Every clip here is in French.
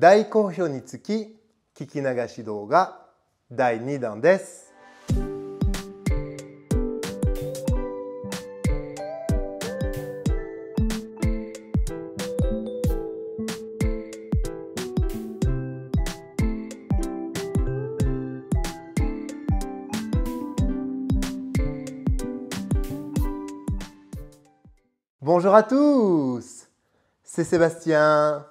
大好評につき聞き流し動画第2弾です。Bonjour à tous, c'est Sébastien.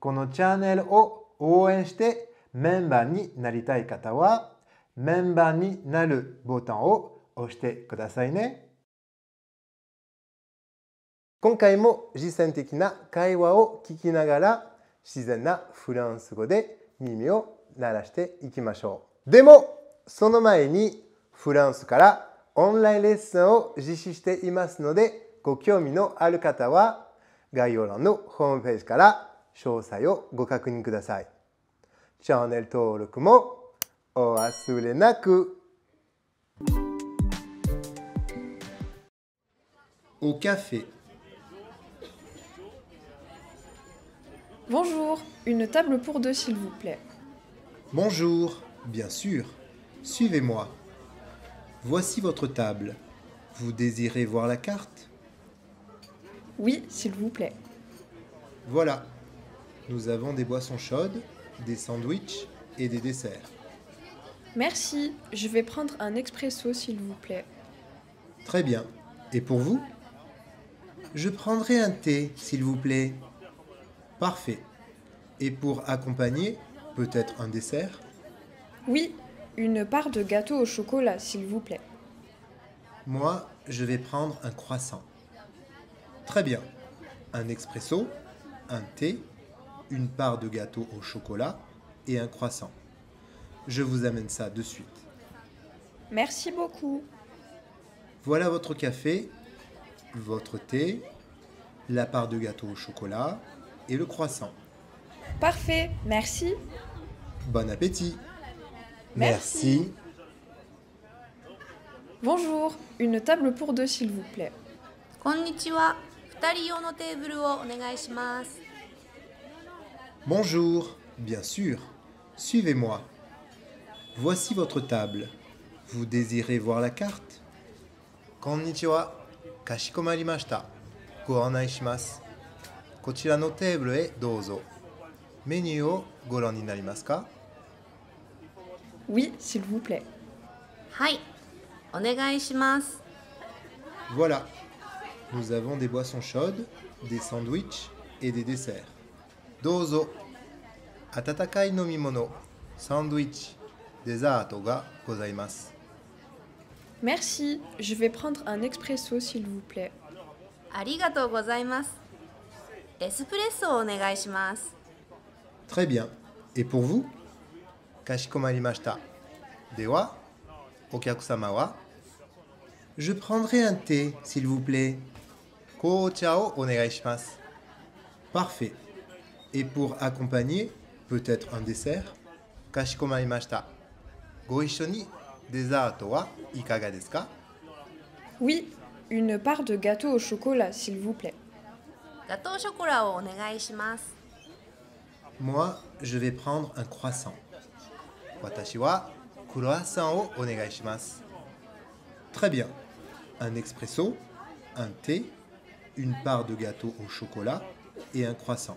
このチャンネルを応援してメンバーになりたい方はメンバーになるボタンを押してくださいね。今回も実践的な会話を聞きながら自然なフランス語で耳を鳴らしていきましょう。でもその前にフランスからオンラインレッスンを実施していますのでご興味のある方は概要欄のホームページから Au café. Bonjour, une table pour deux s'il vous plaît. Bonjour, bien sûr. Suivez-moi. Voici votre table. Vous désirez voir la carte Oui, s'il vous plaît. Voilà, nous avons des boissons chaudes, des sandwichs et des desserts. Merci, je vais prendre un expresso s'il vous plaît. Très bien. Et pour vous Je prendrai un thé s'il vous plaît. Parfait. Et pour accompagner, peut-être un dessert Oui, une part de gâteau au chocolat s'il vous plaît. Moi, je vais prendre un croissant. Très bien. Un expresso, un thé une part de gâteau au chocolat et un croissant. Je vous amène ça de suite. Merci beaucoup. Voilà votre café, votre thé, la part de gâteau au chocolat et le croissant. Parfait, merci. Bon appétit. Merci. Bonjour, une table pour deux s'il vous plaît. Bonjour, bien sûr, suivez-moi. Voici votre table. Vous désirez voir la carte Konnichiwa, kashikomarimashita. shimasu. E Menu o Oui, s'il vous plaît. Hai, Voilà. Nous avons des boissons chaudes, des sandwichs et des desserts sandwich, どうぞ温かい飲み物サンドイッチデザートがございます Merci, je vais prendre un expresso s'il vous plaît. Arigato gozaimasu. Espresso o Très bien. Et pour vous Kashikomarimashita. Dewa, sama wa Je prendrai un thé s'il vous plaît. ko o negaishimasu. Parfait. Et pour accompagner, peut-être un dessert. Kashikomarimashita. ni wa ikaga desu Oui, une part de gâteau au chocolat, s'il vous plaît. Gâteau au o oh, Moi, je vais prendre un croissant. Watashi wa o Très bien. Un expresso, un thé, une part de gâteau au chocolat et un croissant.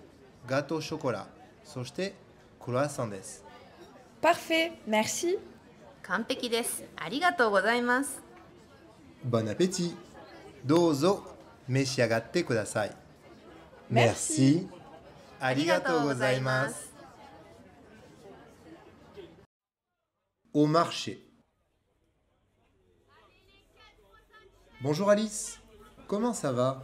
gâteau au chocolat, so croissant Parfait, merci. Kanpeki desu. Arigatou gozaimasu. Bon appétit. Dozo meshiagatte kudasai. Merci. merci. Arigatou Au marché. Bonjour Alice, comment ça va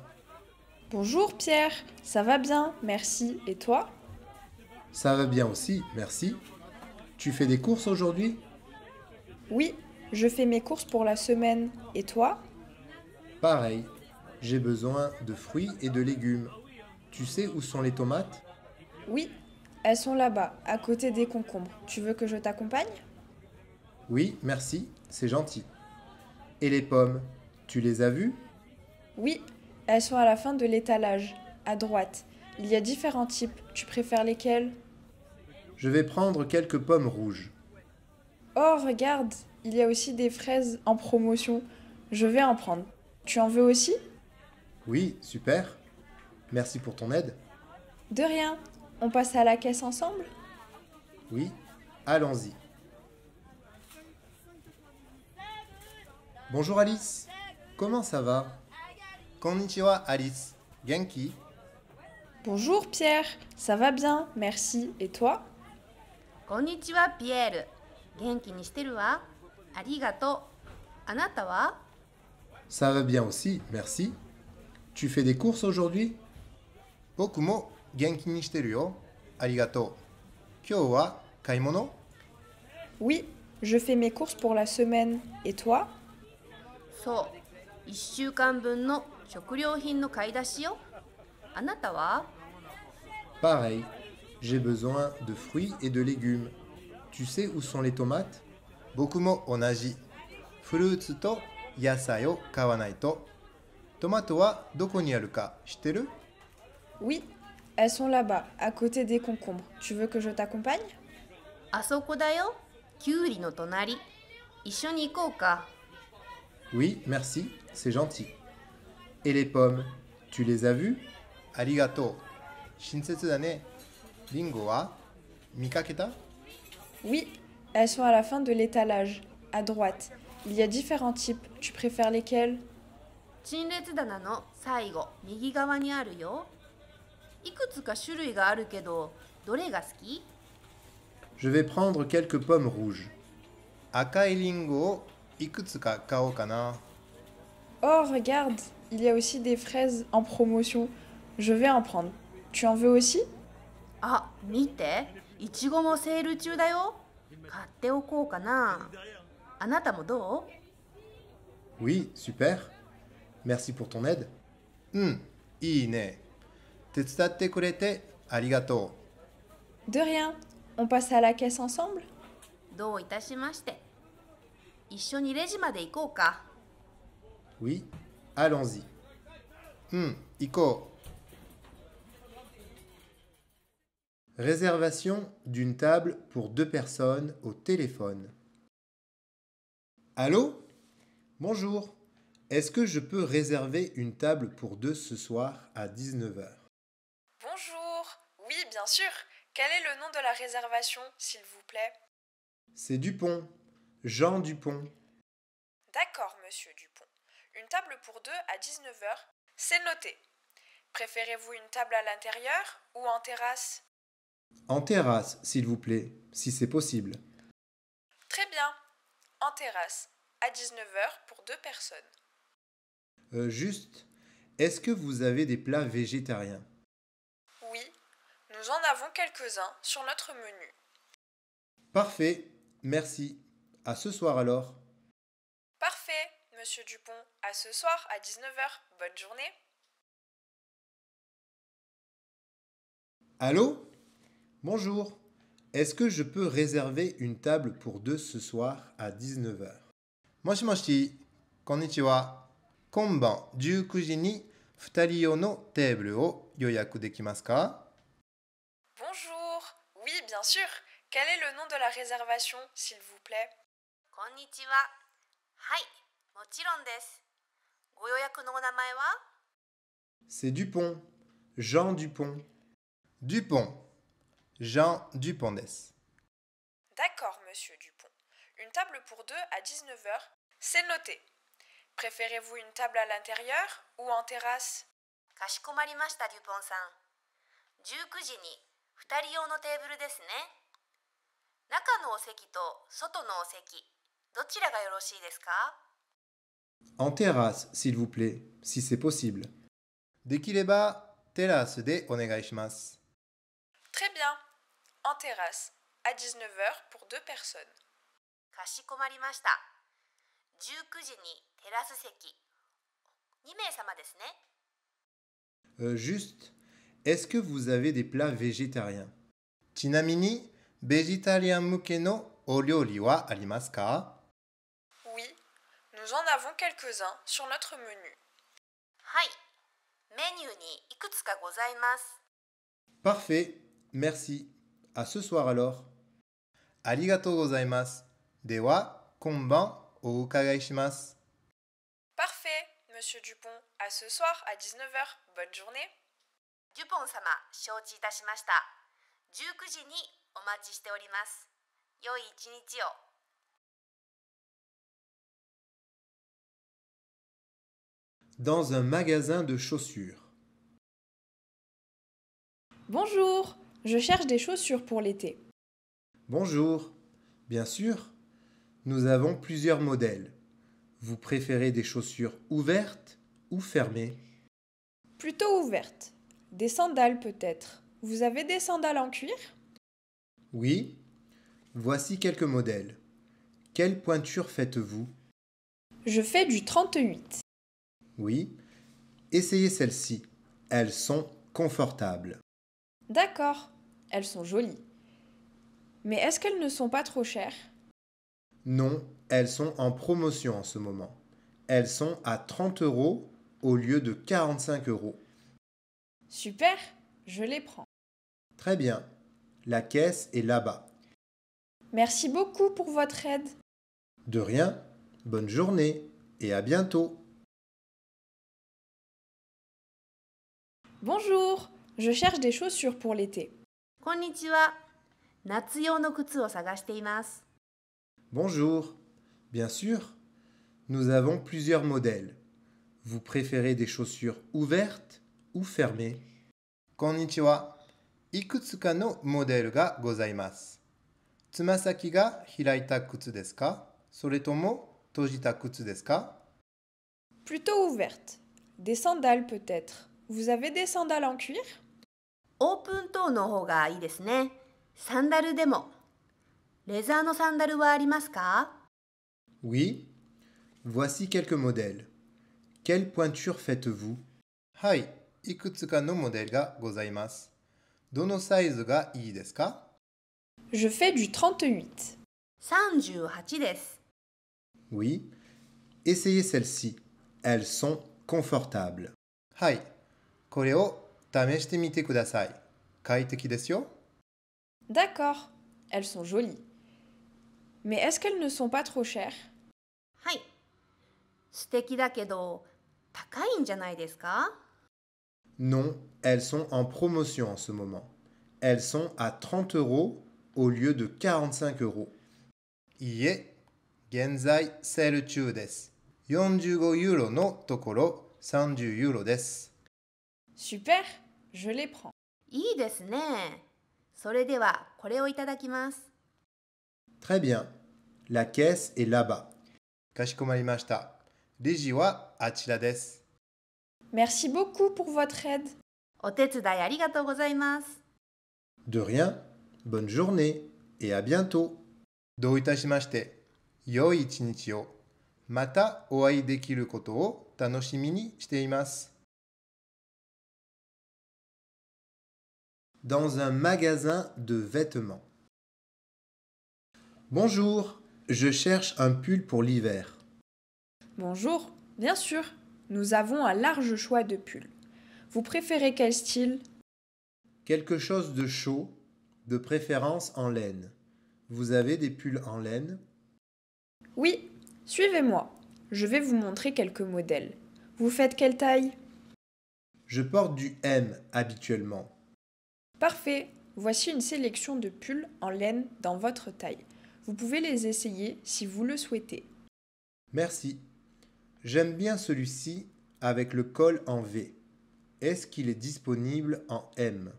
Bonjour Pierre, ça va bien, merci. Et toi Ça va bien aussi, merci. Tu fais des courses aujourd'hui Oui, je fais mes courses pour la semaine. Et toi Pareil, j'ai besoin de fruits et de légumes. Tu sais où sont les tomates Oui, elles sont là-bas, à côté des concombres. Tu veux que je t'accompagne Oui, merci, c'est gentil. Et les pommes, tu les as vues Oui, elles sont à la fin de l'étalage, à droite. Il y a différents types. Tu préfères lesquels Je vais prendre quelques pommes rouges. Oh, regarde, il y a aussi des fraises en promotion. Je vais en prendre. Tu en veux aussi Oui, super. Merci pour ton aide. De rien. On passe à la caisse ensemble Oui, allons-y. Bonjour Alice. Comment ça va Konnichiwa Alice, Genki Bonjour Pierre, ça va bien, merci. Et toi Konnichiwa Pierre, Genki ni shiteru wa Arigato. Anata wa Ça va bien aussi, merci. Tu fais des courses aujourd'hui Boku mo genki ni shiteru yo. Arigato. Kyou wa kaimono Oui, je fais mes courses pour la semaine. Et toi So, 1 ben no. Pareil. J'ai besoin de fruits et de légumes. Tu sais où sont les tomates Oui, elles sont là-bas, à côté des concombres. Tu veux que je t'accompagne Oui, merci, c'est gentil. Et les pommes, tu les as vues Arigato. Shinsetsu dane. Ringo wa mikaketa Oui, elles sont à la fin de l'étalage, à droite. Il y a différents types. Tu préfères lesquels no saigo. ni aru aru yo. ga ga kedo, dore Ikutsuka suki? Je vais prendre quelques pommes rouges. ikutsuka kaokana. Oh, regarde il y a aussi des fraises en promotion. Je vais en prendre. Tu en veux aussi Ah, mite, ichigo mo seiru chu da yo. Katte okou kana. Anata mo Oui, super. Merci pour ton aide. Hum, ii ne. Tetsudatte kurete arigato. De rien. On passe à la caisse ensemble Oui. Allons-y. Hum, Ico. Réservation d'une table pour deux personnes au téléphone. Allô Bonjour. Est-ce que je peux réserver une table pour deux ce soir à 19h Bonjour. Oui, bien sûr. Quel est le nom de la réservation, s'il vous plaît C'est Dupont. Jean Dupont. D'accord, monsieur Dupont. Une table pour deux à 19h, c'est noté. Préférez-vous une table à l'intérieur ou en terrasse En terrasse, s'il vous plaît, si c'est possible. Très bien. En terrasse, à 19h pour deux personnes. Euh, juste, est-ce que vous avez des plats végétariens Oui, nous en avons quelques-uns sur notre menu. Parfait, merci. À ce soir alors. Monsieur Dupont, à ce soir à 19h. Bonne journée. Allô Bonjour. Est-ce que je peux réserver une table pour deux ce soir à 19h Moshi Bonjour. Oui, bien sûr. Quel est le nom de la réservation, s'il vous plaît c'est Dupont, Jean Dupont. Dupont, Jean Dupondès. D'accord, monsieur Dupont. Une table pour deux à 19h, c'est noté. Préférez-vous une table à l'intérieur ou en terrasse Dupont-san. 時に2 en terrasse, s'il vous plaît, si c'est possible. Dekireba, terrasse de onegaishimasu. Très bien. En terrasse, à 19h pour deux personnes. Kashikomarimashita. 19 seki. 2 Euh juste, est-ce que vous avez des plats végétariens? Chinamini, végétarien mukeno no o ryori wa arimasu ka? Nous en avons quelques-uns sur notre menu. Parfait, merci. À ce soir alors. Arigatou gozaimasu. Dewa, konban Parfait, monsieur Dupont. À ce soir à 19h. Bonne journée. Dupont sama, shouji itashimashita. 19時にお待ちしております。良い一日を。dans un magasin de chaussures. Bonjour, je cherche des chaussures pour l'été. Bonjour, bien sûr, nous avons plusieurs modèles. Vous préférez des chaussures ouvertes ou fermées Plutôt ouvertes. Des sandales peut-être. Vous avez des sandales en cuir Oui. Voici quelques modèles. Quelle pointure faites-vous Je fais du 38. Oui. Essayez celles-ci. Elles sont confortables. D'accord, elles sont jolies. Mais est-ce qu'elles ne sont pas trop chères Non, elles sont en promotion en ce moment. Elles sont à 30 euros au lieu de 45 euros. Super, je les prends. Très bien. La caisse est là-bas. Merci beaucoup pour votre aide. De rien. Bonne journée et à bientôt. Bonjour, je cherche des chaussures pour l'été. Natsuyo no Bonjour. Bien sûr, nous avons plusieurs modèles. Vous préférez des chaussures ouvertes ou fermées Konnichiwa. Ikutsuka no modèle ga gozaimasu. Tsumasaki ga hiraita kutsu desu ka tojita kutsu desu ka Plutôt ouverte. Des sandales peut-être. Vous avez des sandales en cuir オープントーの方がいいですね。サンダルでも。レザーのサンダルはありますか Oui. Voici quelques modèles. Quelle pointure faites-vous Hi, はい。いくつかのモデルがございます。どのサイズがいいですか Je fais du 38. 38 oui. Essayez celles-ci. Elles sont confortables. Hi. D'accord, elles sont jolies. Mais est-ce qu'elles ne sont pas trop chères はい。素敵だけど高いんじゃないですか Non, elles sont en promotion en ce moment. Elles sont à 30 euros au lieu de 45 euros. いいえ、現在セール中です。45ユーロのところ30ユーロです。Super, je les prends. いいですね。それではこれをいただきます。Très bien. La caisse est là-bas. かしこまりました。レジはあちらです。Merci beaucoup pour votre aide. お手伝いありがとうございます。De rien. Bonne journée et à bientôt. どういたしまして。良い一日を。またお会いできることを楽しみにしています。dans un magasin de vêtements. Bonjour, je cherche un pull pour l'hiver. Bonjour, bien sûr, nous avons un large choix de pulls. Vous préférez quel style Quelque chose de chaud, de préférence en laine. Vous avez des pulls en laine Oui, suivez-moi. Je vais vous montrer quelques modèles. Vous faites quelle taille Je porte du M habituellement. Parfait Voici une sélection de pulls en laine dans votre taille. Vous pouvez les essayer si vous le souhaitez. Merci. J'aime bien celui-ci avec le col en V. Est-ce qu'il est disponible en M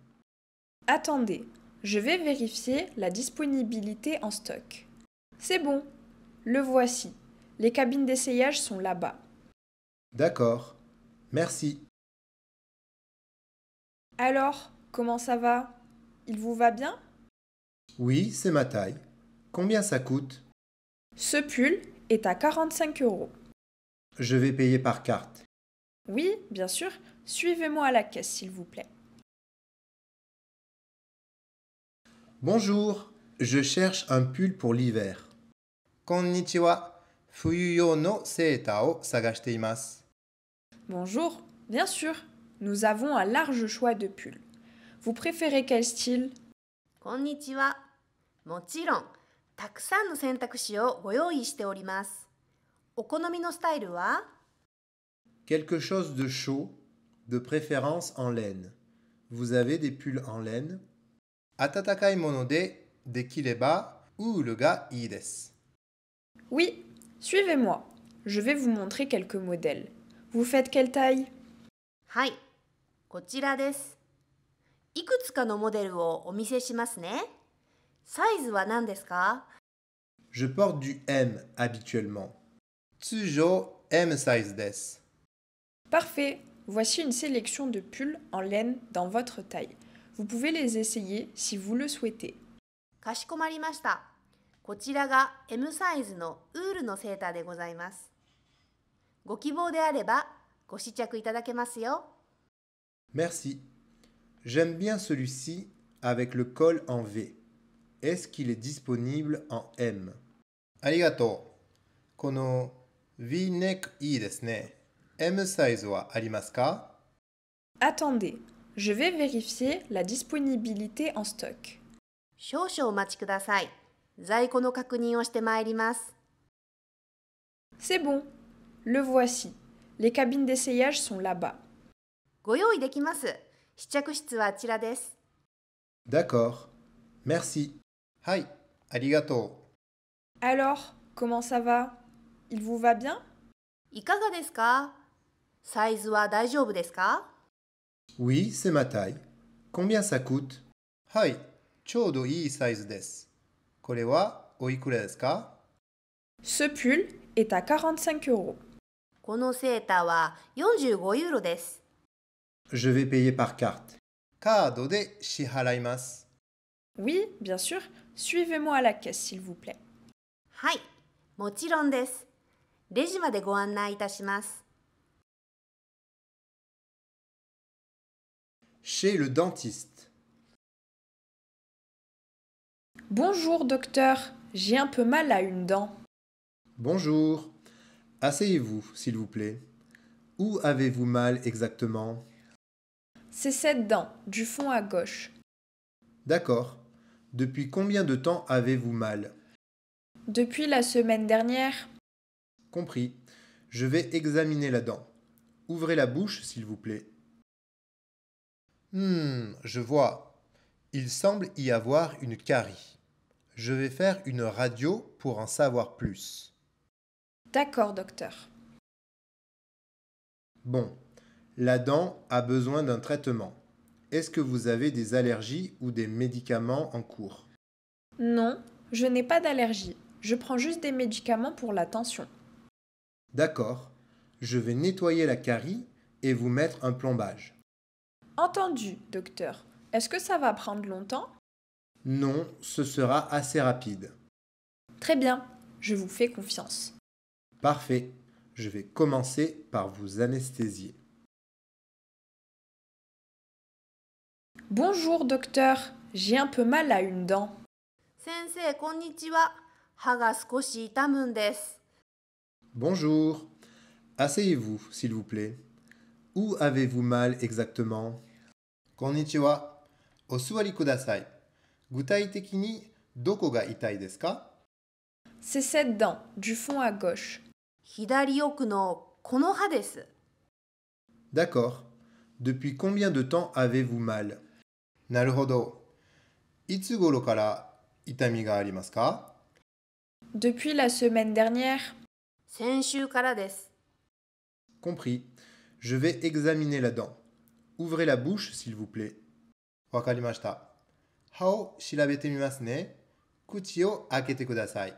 Attendez, je vais vérifier la disponibilité en stock. C'est bon, le voici. Les cabines d'essayage sont là-bas. D'accord, merci. Alors, Comment ça va Il vous va bien Oui, c'est ma taille. Combien ça coûte Ce pull est à 45 euros. Je vais payer par carte. Oui, bien sûr. Suivez-moi à la caisse, s'il vous plaît. Bonjour, je cherche un pull pour l'hiver. Konnichiwa, fuyuyo no seeta Bonjour, bien sûr, nous avons un large choix de pulls. Vous préférez quel style Konnichiwa. Mochiron, takusan no sentakushi o shite orimasu. Okonomi no style wa Quelque chose de chaud, de préférence en laine. Vous avez des pulls en laine Atatakai de dekireba ou le ii desu. Oui, suivez-moi. Je vais vous montrer quelques modèles. Vous faites quelle taille Hai, こちらです.いくつかのモデルをお見せしますね。サイズは何ですか Je porte du M habituellement. Toujours M size des. Parfait. Voici une sélection de pulls en laine dans votre taille. Vous pouvez les essayer si vous le souhaitez. かしこまりました。こちらが M サイズのウールのセーターでございます。ご希望であればご試着いただけますよ。Merci. J'aime bien celui-ci avec le col en V. Est-ce qu'il est disponible en M Kono V neck M size arimasu ka Attendez, je vais vérifier la disponibilité en stock. Zaiko no kakunin o C'est bon. Le voici. Les cabines d'essayage sont là-bas. dekimasu. 試着室はあちらです。D'accord. Merci. はい、ありがとう。Alors, comment ça va? Il vous va bien? いかがですかサイズは大丈夫ですか Oui, c'est ma taille. Combien ça coûte? はい、ちょうどいいサイズです。これはおいくらですか Ce pull est à 45 euros. このセーターは45ユーロです。Je vais payer par carte. Kado de Oui, bien sûr. Suivez-moi à la caisse, s'il vous plaît. Hai, mochiron desu. go Chez le dentiste. Bonjour, docteur. J'ai un peu mal à une dent. Bonjour. Asseyez-vous, s'il vous plaît. Où avez-vous mal exactement c'est cette dent, du fond à gauche. D'accord. Depuis combien de temps avez-vous mal Depuis la semaine dernière. Compris. Je vais examiner la dent. Ouvrez la bouche, s'il vous plaît. Hmm, je vois. Il semble y avoir une carie. Je vais faire une radio pour en savoir plus. D'accord, docteur. Bon, la dent a besoin d'un traitement. Est-ce que vous avez des allergies ou des médicaments en cours Non, je n'ai pas d'allergie. Je prends juste des médicaments pour la tension. D'accord. Je vais nettoyer la carie et vous mettre un plombage. Entendu, docteur. Est-ce que ça va prendre longtemps Non, ce sera assez rapide. Très bien, je vous fais confiance. Parfait. Je vais commencer par vous anesthésier. Bonjour docteur, j'ai un peu mal à une dent. Bonjour. Asseyez-vous, s'il vous plaît. Où avez-vous mal exactement Konnichiwa. Osuwari kudasai. Gutai tekini doko ga itai desu ka C'est cette dent du fond à gauche. Hidari oku no kono ha desu. D'accord. Depuis combien de temps avez-vous mal depuis la semaine dernière. Compris. Je vais examiner la dent. Ouvrez la bouche, s'il vous plaît. わかりました。歯を調べてみますね。口を開けてください。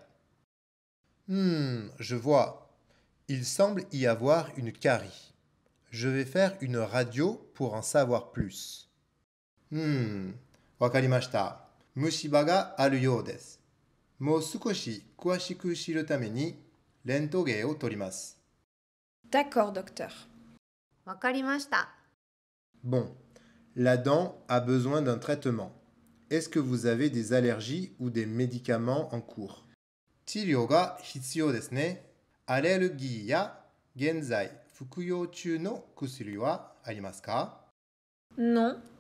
Hmm, je vois. Il semble y avoir une carie. Je vais faire une radio pour en savoir plus. Hmm. Wakarimashita. Mushiba ga aru you desu. Mou sukoshi kuwashiku shiru tame ni rentougei D'accord docteur. Wakarimashita. Bon, la dent a besoin d'un traitement. Est-ce que vous avez des allergies ou des médicaments en cours? Tiryou ga hitsuyou desu ne. Arerugii ya no kusuri wa arimasu ka? Non.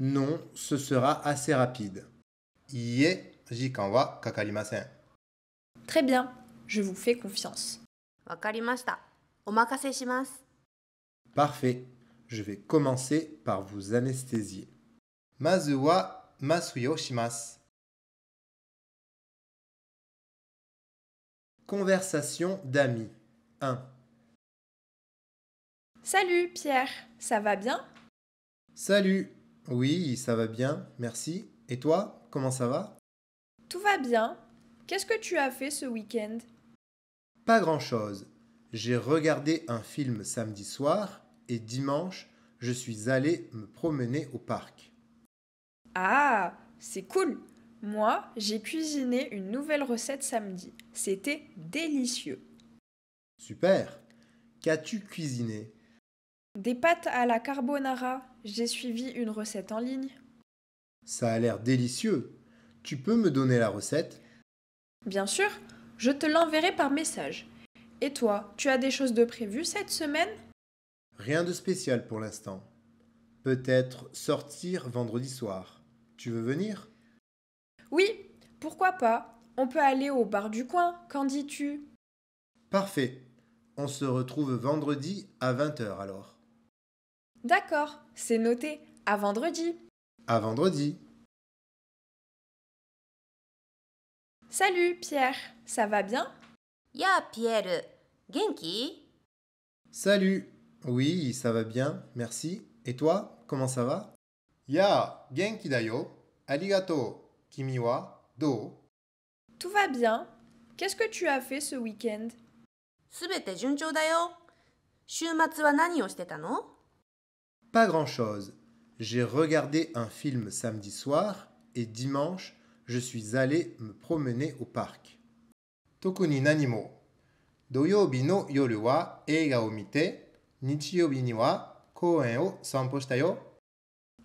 Non, ce sera assez rapide. Ie, jikan wa kakarimasen. Très bien, je vous fais confiance. Wakarimashita. Omakase shimasu. Parfait. Je vais commencer par vous anesthésier. Mazu wa masuyo shimasu. Conversation d'amis 1. Salut Pierre, ça va bien Salut, oui, ça va bien, merci. Et toi, comment ça va Tout va bien. Qu'est-ce que tu as fait ce week-end Pas grand-chose. J'ai regardé un film samedi soir et dimanche, je suis allé me promener au parc. Ah, c'est cool. Moi, j'ai cuisiné une nouvelle recette samedi. C'était délicieux. Super. Qu'as-tu cuisiné des pâtes à la carbonara, j'ai suivi une recette en ligne. Ça a l'air délicieux. Tu peux me donner la recette Bien sûr, je te l'enverrai par message. Et toi, tu as des choses de prévues cette semaine Rien de spécial pour l'instant. Peut-être sortir vendredi soir. Tu veux venir Oui, pourquoi pas. On peut aller au bar du coin, qu'en dis-tu Parfait. On se retrouve vendredi à 20h alors. D'accord, c'est noté. À vendredi. À vendredi. Salut Pierre, ça va bien Ya Pierre, Genki Salut, oui, ça va bien, merci. Et toi, comment ça va Ya, Genki dayo, arigato, kimi do Tout va bien. Qu'est-ce que tu as fait ce week-end no pas grand-chose. J'ai regardé un film samedi soir et dimanche, je suis allé me promener au parc. Tokuni nanimo. Doyobi no yoru wa eiga o mite, nichiyobi ni wa koen o sanpo shita yo.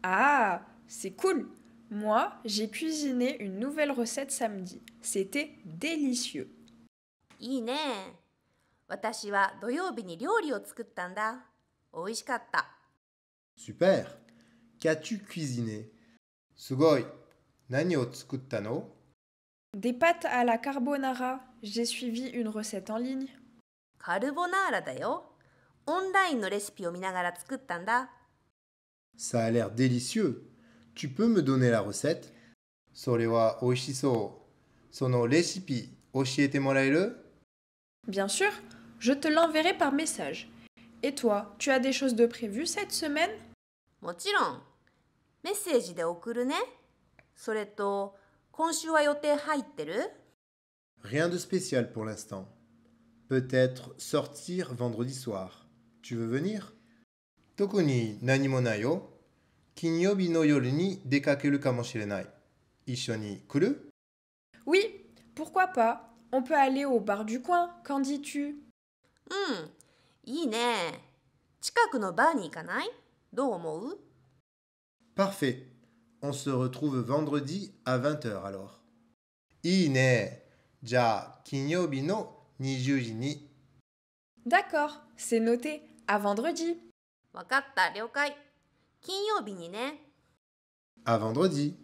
Ah, c'est cool. Moi, j'ai cuisiné une nouvelle recette samedi. C'était délicieux. Watashi wa ni Oishikatta. Super. Qu'as-tu cuisiné Sugoi. Nani o Des pâtes à la carbonara. J'ai suivi une recette en ligne. Carbonara da yo. Online no recipe o minagara Ça a l'air délicieux. Tu peux me donner la recette Sore wa oishisou. Sono recipe oshiete moraeru Bien sûr, je te l'enverrai par message. Et toi, tu as des choses de prévues cette semaine もちろん。メッセージで送るね。それと、今週は予定入ってる Rien de spécial pour l'instant. Peut-être sortir vendredi soir. Tu veux venir nani no Tokuni kuru. Oui, pourquoi pas On peut aller au bar du coin, qu'en dis-tu Hum, Parfait. On se retrouve vendredi à 20h alors. D'accord. c'est noté. À vendredi. À vendredi.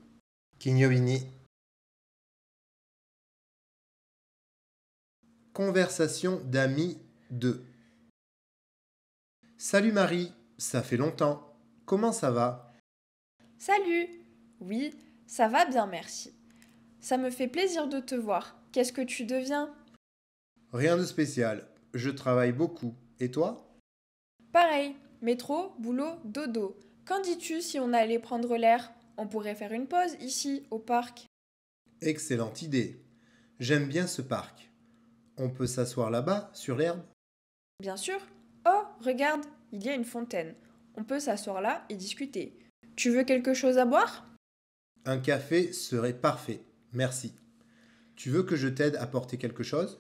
Conversation d'amis de Salut Marie, ça fait longtemps. Comment ça va Salut Oui, ça va bien, merci. Ça me fait plaisir de te voir. Qu'est-ce que tu deviens Rien de spécial. Je travaille beaucoup. Et toi Pareil. Métro, boulot, dodo. Qu'en dis-tu si on allait prendre l'air On pourrait faire une pause ici, au parc. Excellente idée. J'aime bien ce parc. On peut s'asseoir là-bas, sur l'herbe Bien sûr. Oh, regarde, il y a une fontaine. On peut s'asseoir là et discuter. Tu veux quelque chose à boire Un café serait parfait, merci. Tu veux que je t'aide à porter quelque chose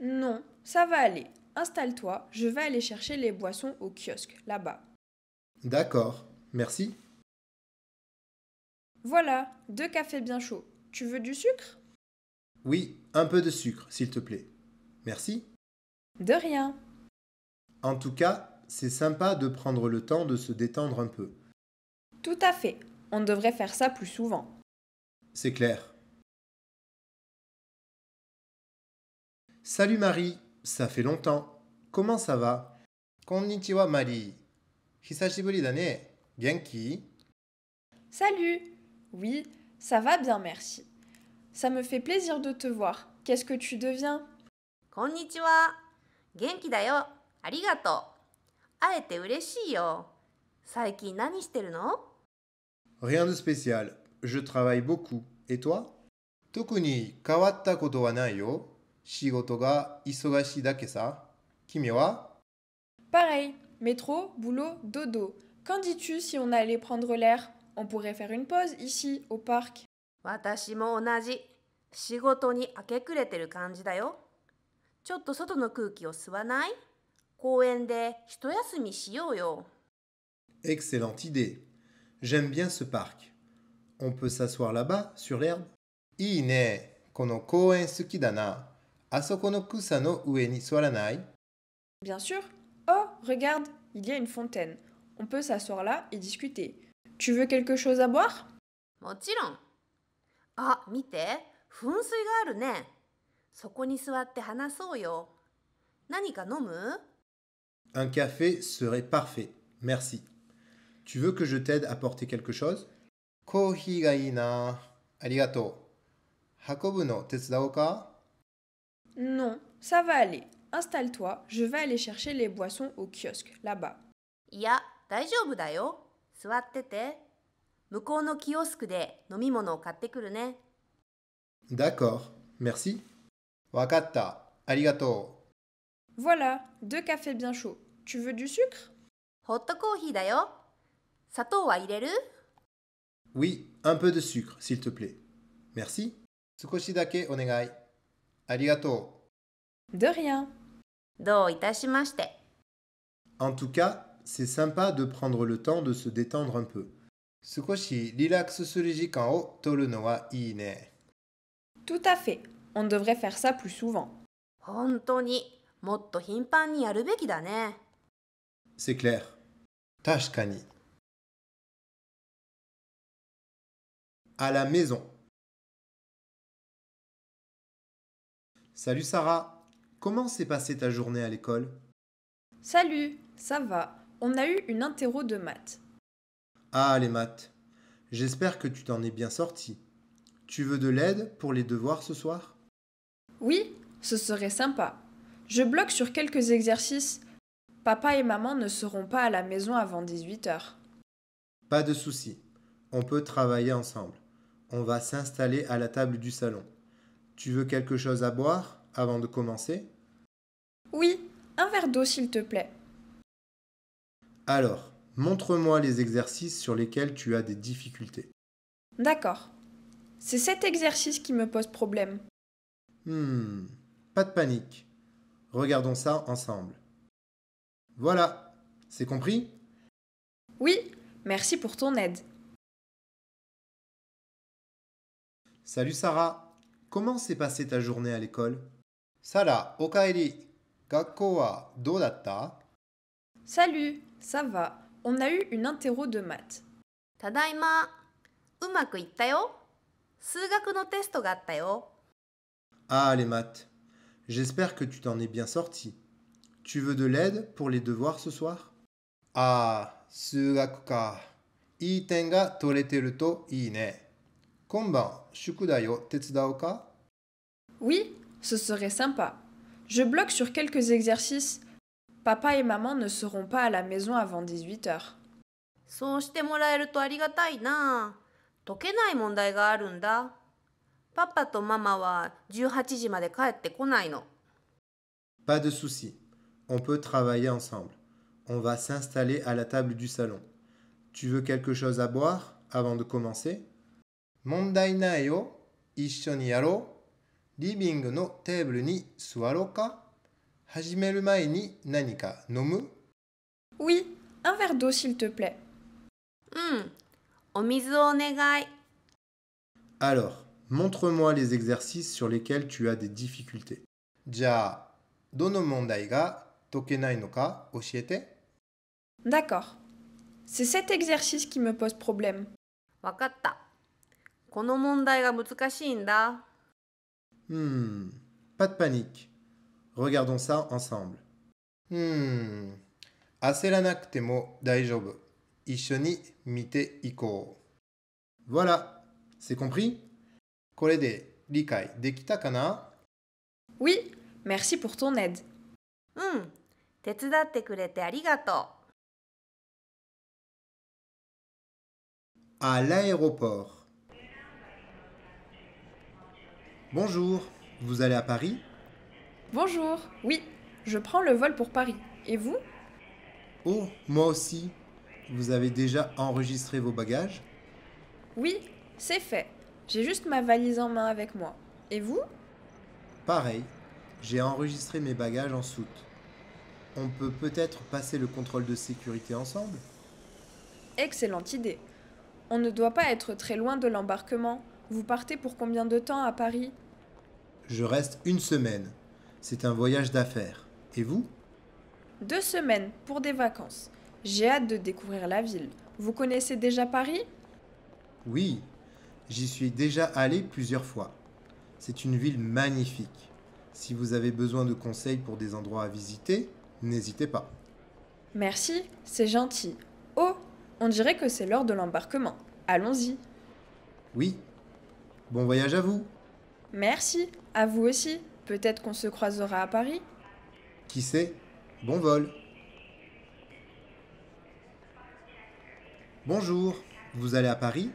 Non, ça va aller. Installe-toi, je vais aller chercher les boissons au kiosque, là-bas. D'accord, merci. Voilà, deux cafés bien chauds. Tu veux du sucre Oui, un peu de sucre, s'il te plaît. Merci. De rien. En tout cas, c'est sympa de prendre le temps de se détendre un peu. Tout à fait. On devrait faire ça plus souvent. C'est clair. Salut Marie, ça fait longtemps. Comment ça va Konnichiwa Marie. Hisashiburi dane. Genki Salut. Oui, ça va bien, merci. Ça me fait plaisir de te voir. Qu'est-ce que tu deviens Konnichiwa. Genki da yo. ありがとう。会えて嬉しいよ。最近何してるの Rien de spécial. Je travaille beaucoup. Et toi? 特に変わったことはないよ。仕事が忙しいだけさ。君は Pareil. Métro, boulot, dodo. Qu'en dis-tu si on allait prendre l'air On pourrait faire une pause ici, au parc. 私も同じ。仕事に明け暮れてる感じだよ。ちょっと外の空気を吸わない公園で一休みしようよ。Excellente idée. J'aime bien ce parc. On peut s'asseoir là-bas, sur l'herbe. いいね。この公園好きだな。あそこの草の上に座らない Bien sûr. Oh, regarde, il y a une fontaine. On peut s'asseoir là et discuter. Tu veux quelque chose à boire もちろん。あ、見て。噴水があるね。そこに座って話そうよ。何か飲む Un café serait parfait. Merci. Tu veux que je t'aide à porter quelque chose Kohi ga na. Arigato. Hakobu no tetsudau ka Non, ça va aller. Installe-toi, je vais aller chercher les boissons au kiosque, là-bas. Ya, daijoubu da yo. Suwatte te. Mukou no kiosque de nomimono o katte kuru ne. D'accord. Merci. Wakatta. Arigato. Voilà, deux cafés bien chauds. Tu veux du sucre Oui, un peu de sucre, s'il te plaît. Merci. Sukoshi dake onegai. Arigato. De rien. Do itashimashite. En tout cas, c'est sympa de prendre le temps de se détendre un peu. Sukoshi, relax suru jikan o toru no Tout à fait. On devrait faire ça plus souvent. Hontoni. C'est clair. Tashkani. À la maison. Salut Sarah. Comment s'est passée ta journée à l'école Salut, ça va. On a eu une interro de maths. Ah, les maths. J'espère que tu t'en es bien sortie. Tu veux de l'aide pour les devoirs ce soir Oui, ce serait sympa. Je bloque sur quelques exercices. Papa et maman ne seront pas à la maison avant 18h. Pas de souci. On peut travailler ensemble. On va s'installer à la table du salon. Tu veux quelque chose à boire avant de commencer Oui, un verre d'eau s'il te plaît. Alors, montre-moi les exercices sur lesquels tu as des difficultés. D'accord. C'est cet exercice qui me pose problème. Hmm, pas de panique. Regardons ça ensemble. Voilà, c'est compris Oui, merci pour ton aide. Salut Sarah, comment s'est passée ta journée à l'école okaeri, kakoa wa Salut, ça va. On a eu une interro de maths. Tadaima, umaku itta yo. Ah les maths. J'espère que tu t'en es bien sorti. Tu veux de l'aide pour les devoirs ce soir Ah, Oui, ce serait sympa. Je bloque sur quelques exercices. Papa et maman ne seront pas à la maison avant 18h. そうしてもらえるとありがたいな。解けない問題があるんだ。パパとママは18 Pas de souci. On peut travailler ensemble. On va s'installer à la table du salon. Tu veux quelque chose à boire avant de commencer no ni nomu. Oui, un verre d'eau s'il te plaît. Hmm. Alors montre-moi les exercices sur lesquels tu as des difficultés. dono mondai ga tokenai no ka oshiete? D'accord. C'est cet exercice qui me pose problème. Wakatta. Kono mondai ga muzukashii nda. Hmm, pas de panique. Regardons ça ensemble. Hmm. Asera mo Ishoni mite iko. Voilà, c'est compris oui, merci pour ton aide. Hmm, à l'aéroport. Bonjour, vous allez à Paris Bonjour, oui, je prends le vol pour Paris. Et vous Oh, moi aussi. Vous avez déjà enregistré vos bagages Oui, c'est fait. J'ai juste ma valise en main avec moi. Et vous Pareil, j'ai enregistré mes bagages en soute. On peut peut-être passer le contrôle de sécurité ensemble Excellente idée. On ne doit pas être très loin de l'embarquement. Vous partez pour combien de temps à Paris Je reste une semaine. C'est un voyage d'affaires. Et vous Deux semaines pour des vacances. J'ai hâte de découvrir la ville. Vous connaissez déjà Paris Oui, J'y suis déjà allé plusieurs fois. C'est une ville magnifique. Si vous avez besoin de conseils pour des endroits à visiter, n'hésitez pas. Merci, c'est gentil. Oh, on dirait que c'est l'heure de l'embarquement. Allons-y. Oui. Bon voyage à vous. Merci, à vous aussi. Peut-être qu'on se croisera à Paris. Qui sait Bon vol. Bonjour, vous allez à Paris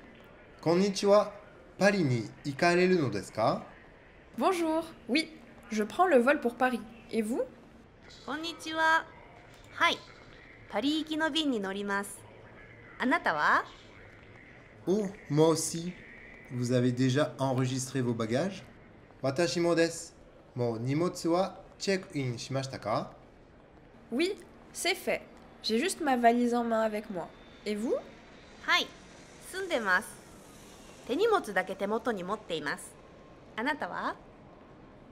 Konnichiwa, Paris ni ikareru no desu Bonjour, oui, je prends le vol pour Paris. Et vous Konnichiwa. Hai, Paris hiki no bin ni Anata wa Oh, moi aussi. Vous avez déjà enregistré vos bagages Watashi mo desu. Mo nimotsu check-in shimashita ka Oui, c'est fait. J'ai juste ma valise en main avec moi. Et vous Hai, sundemas.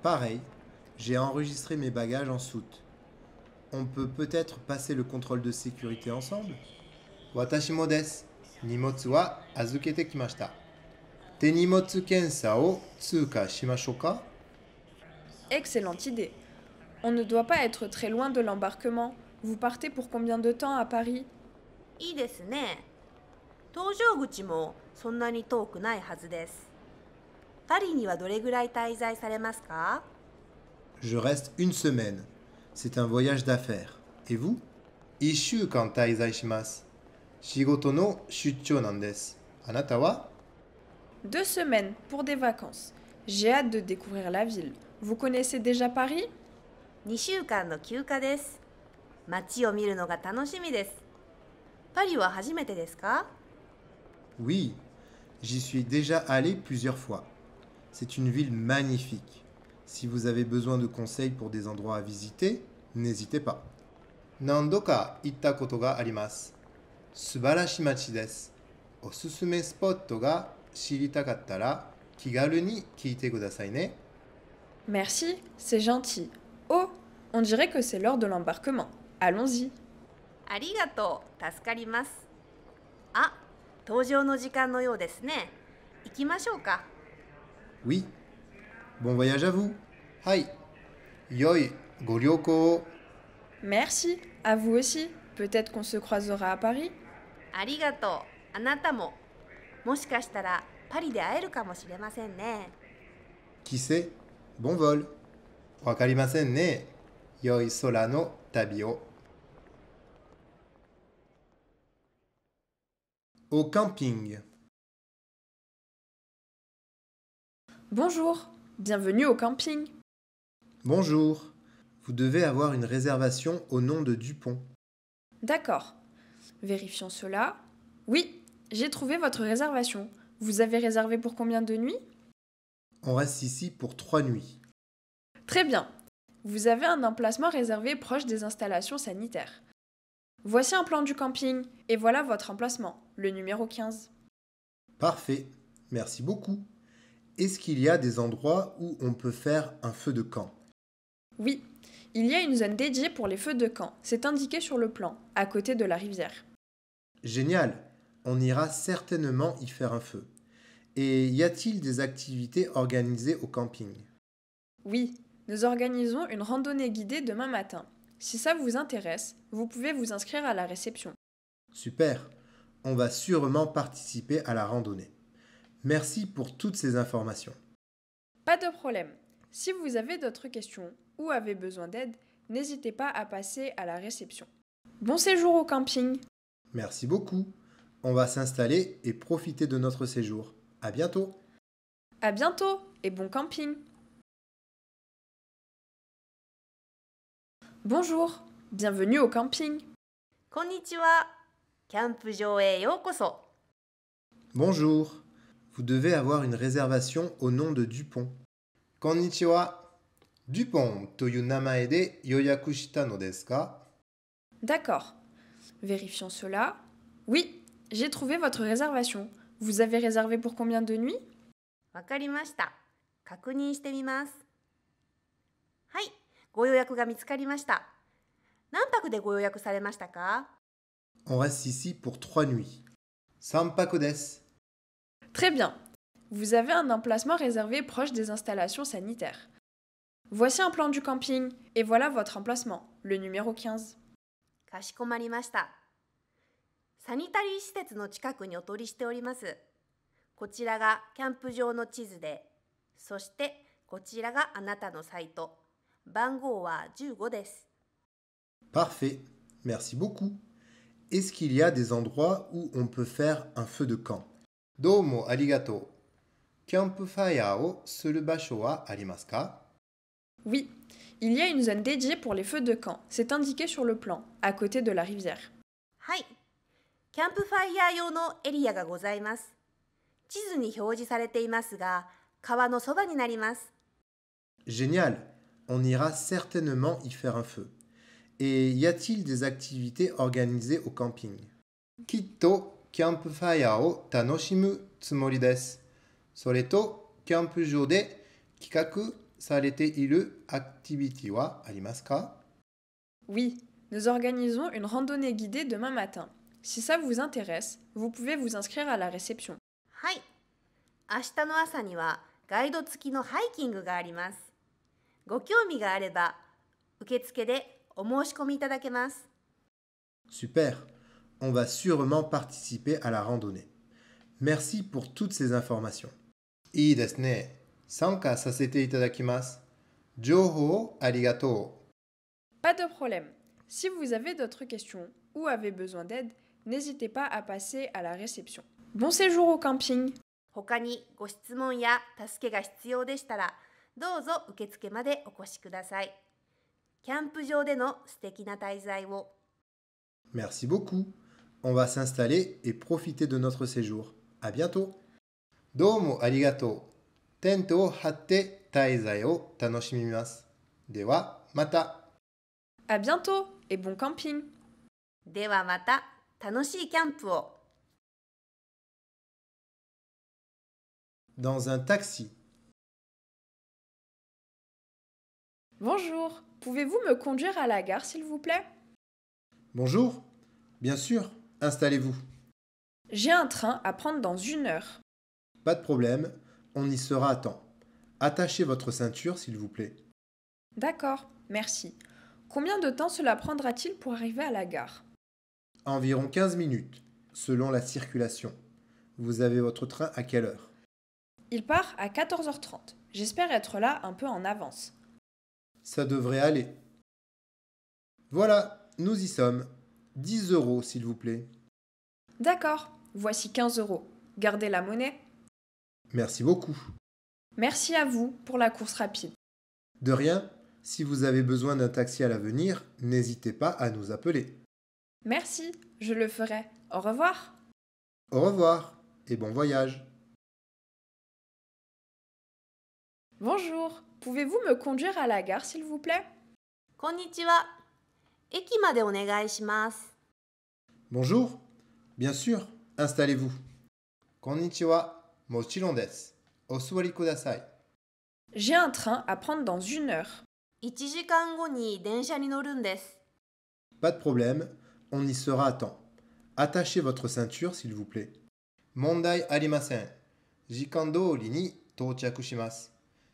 Pareil, j'ai enregistré mes bagages en soute. On peut peut-être passer le contrôle de sécurité ensemble Watashi mo desu. Nimotsu wa azukete kimashita. Excellente idée. On ne doit pas être très loin de l'embarquement. Vous partez pour combien de temps à Paris 搭乗口もそんなに遠くないはずです。パリにはどれぐらい滞在されますか Je reste une semaine. C'est un voyage d'affaires. Et vous 1週間滞在します。仕事の出張なんです。あなたは Deux semaines pour des vacances. J'ai hâte de découvrir la ville. Vous connaissez déjà Paris 2週間の休暇です。街を見るのが楽しみです。パリは初めてですか Oui, j'y suis déjà allé plusieurs fois. C'est une ville magnifique. Si vous avez besoin de conseils pour des endroits à visiter, n'hésitez pas. Nandoka itta koto ga arimasu. Subarashi machi desu. Osusume spotto ga ni kiite kudasai Merci, c'est gentil. Oh, on dirait que c'est l'heure de l'embarquement. Allons-y. Arigato, tasukarimasu. Ah, 登場の時間のようですね。行きましょうか。Oui. Bon voyage à vous. はい。良いご旅行を。Merci. À vous aussi. Peut-être qu'on se croisera à Paris. ありがとう。あなたも。もしかしたらパリで会えるかもしれませんね。Qui sait? Bon vol. わかりませんね。良い空の旅を。Au camping. Bonjour, bienvenue au camping. Bonjour, vous devez avoir une réservation au nom de Dupont. D'accord. Vérifions cela. Oui, j'ai trouvé votre réservation. Vous avez réservé pour combien de nuits On reste ici pour trois nuits. Très bien. Vous avez un emplacement réservé proche des installations sanitaires. Voici un plan du camping et voilà votre emplacement, le numéro 15. Parfait, merci beaucoup. Est-ce qu'il y a des endroits où on peut faire un feu de camp Oui, il y a une zone dédiée pour les feux de camp, c'est indiqué sur le plan, à côté de la rivière. Génial, on ira certainement y faire un feu. Et y a-t-il des activités organisées au camping Oui, nous organisons une randonnée guidée demain matin. Si ça vous intéresse, vous pouvez vous inscrire à la réception. Super, on va sûrement participer à la randonnée. Merci pour toutes ces informations. Pas de problème. Si vous avez d'autres questions ou avez besoin d'aide, n'hésitez pas à passer à la réception. Bon séjour au camping. Merci beaucoup. On va s'installer et profiter de notre séjour. À bientôt. À bientôt et bon camping. Bonjour, bienvenue au camping. Konnichiwa, yokoso. Bonjour, vous devez avoir une réservation au nom de Dupont. Konnichiwa, Dupont toyu namae de yoyaku no desu D'accord. Vérifions cela. Oui, j'ai trouvé votre réservation. Vous avez réservé pour combien de nuits? Wakarimashita. Kakunin shite mimasu. Hai. ご予約が見つかりました。何泊でご予約されましたか On reste ici pour trois nuits. 3 packs Très bien. Vous avez un emplacement réservé proche des installations sanitaires. Voici un plan du camping et voilà votre emplacement, le numéro 15. かしこまりました。サニタリー施設の近くにお取りしております。こちらがキャンプ場の地図で、そしてこちらがあなたのサイト。Parfait. Merci beaucoup. Est-ce qu'il y a des endroits où on peut faire un feu de camp Domo arigato. Oui, il y a une zone dédiée pour les feux de camp. C'est indiqué sur le plan, à côté de la rivière. Génial on ira certainement y faire un feu. Et y a-t-il des activités organisées au camping Oui, nous organisons une randonnée guidée demain matin. Si ça vous intéresse, vous pouvez vous inscrire à la réception. はい。明日の朝にはガイド付きのハイキングがあります。Super, On va sûrement participer à la randonnée. Merci pour toutes ces informations. Pas de problème. Si vous avez d'autres questions ou avez besoin d'aide, n'hésitez pas à passer à la réception. Bon séjour au camping. 他にご質問や助けが必要でしたら、どうぞ受付までお越しください。キャンプ場での素敵な滞在を。Merci beaucoup. On va s'installer et profiter de notre séjour. À bientôt. どうもありがとう。テントを張って滞在を楽しみます。ではまた。À bientôt et bon camping. ではまた楽しいキャンプを。Dans un taxi. Bonjour, pouvez-vous me conduire à la gare, s'il vous plaît Bonjour, bien sûr, installez-vous. J'ai un train à prendre dans une heure. Pas de problème, on y sera à temps. Attachez votre ceinture, s'il vous plaît. D'accord, merci. Combien de temps cela prendra-t-il pour arriver à la gare Environ 15 minutes, selon la circulation. Vous avez votre train à quelle heure Il part à 14h30. J'espère être là un peu en avance. Ça devrait aller. Voilà, nous y sommes. 10 euros, s'il vous plaît. D'accord, voici 15 euros. Gardez la monnaie. Merci beaucoup. Merci à vous pour la course rapide. De rien, si vous avez besoin d'un taxi à l'avenir, n'hésitez pas à nous appeler. Merci, je le ferai. Au revoir. Au revoir et bon voyage. Bonjour, pouvez-vous me conduire à la gare s'il vous plaît Konnichiwa. eki made Bonjour. Bien sûr, installez-vous. Konnichiwa, mochiron desu. Osuari kudasai. J'ai un train à prendre dans une heure. Pas de problème, on y sera à temps. Attachez votre ceinture, s'il vous plaît. Mondai arimasen. ni shimasu.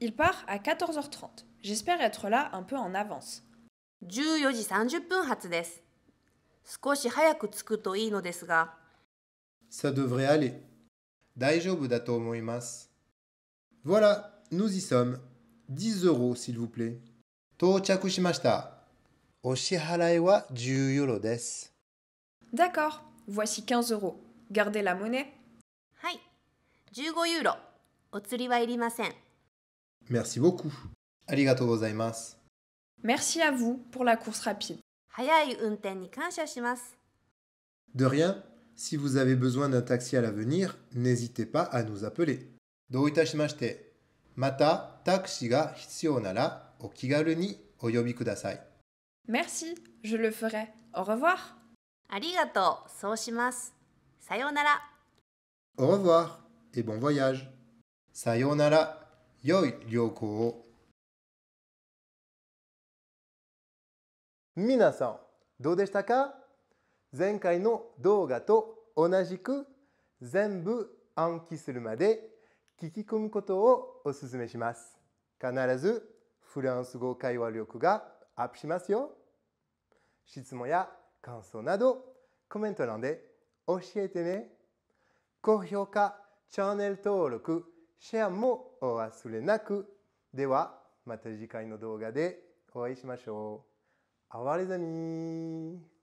Il part à 14h30. J'espère être là un peu en avance. 14 h 30 Ça devrait aller. Voilà, nous y sommes. 10 euros, s'il vous plaît. 到着しましたお支払いは10 D'accord. voici 15 euros. Gardez la monnaie. 15はい、15ユーロ。お釣りはいりません。Merci beaucoup. Arigato gozaimasu. Merci à vous pour la course rapide. unten De rien, si vous avez besoin d'un taxi à l'avenir, n'hésitez pas à nous appeler. Do itashimashite. Mata taxi ga hitsuyou nara o kigaru ni oyobi kudasai. Merci, je le ferai. Au revoir. Arigato, so shimasu. Sayonara. Au revoir et bon voyage. Sayonara. 良い旅行を皆さんどうでしたか前回の動画と同じく全部暗記するまで聞き込むことをお勧めします必ずフランス語会話力がアップしますよ質問や感想などコメント欄で教えてね高評価チャンネル登録シェアもお忘れなくではまた次回の動画でお会いしましょう。哀れざみ